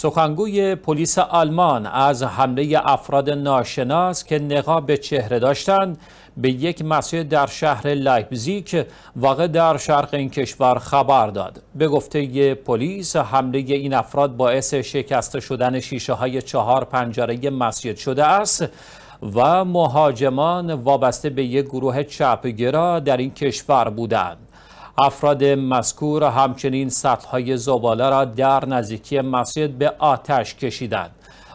سخنگوی پلیس آلمان از حمله افراد ناشناس که نقاب به چهره داشتند به یک مسجد در شهر لایپزیگ واقع در شرق این کشور خبر داد به گفته پلیس حمله این افراد باعث شکست شدن شیشه های چهار پنجره مسجد شده است و مهاجمان وابسته به یک گروه چپگرا در این کشور بودند افراد مذکور همچنین سطح زباله را در نزدیکی مسجد به آتش کشیدند.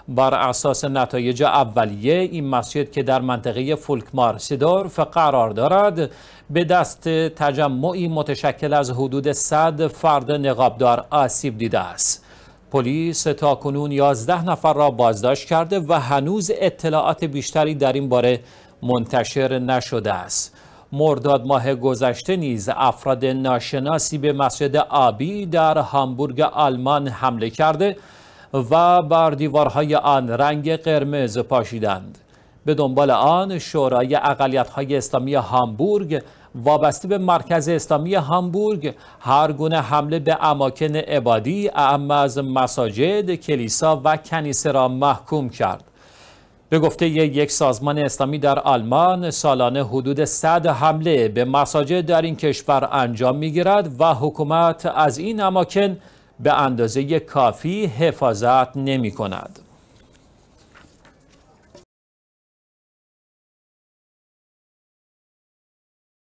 بر اساس نتایج اولیه این مسجد که در منطقه فولکمار سیدورف قرار دارد به دست تجمعی متشکل از حدود 100 فرد نقابدار آسیب دیده است پلیس تا کنون 11 نفر را بازداشت کرده و هنوز اطلاعات بیشتری در این باره منتشر نشده است مرداد ماه گذشته نیز افراد ناشناسی به مسجد آبی در هامبورگ آلمان حمله کرده و بر دیوارهای آن رنگ قرمز پاشیدند به دنبال آن شورای اقلیت‌های اسلامی هامبورگ وابسته به مرکز اسلامی هامبورگ هر گونه حمله به اماکن عبادی اعم از مساجد کلیسا و کنیسه را محکوم کرد به گفته یک سازمان اسلامی در آلمان سالانه حدود 100 حمله به مساجد در این کشور انجام میگیرد و حکومت از این اماکن به اندازه کافی حفاظت نمی کند.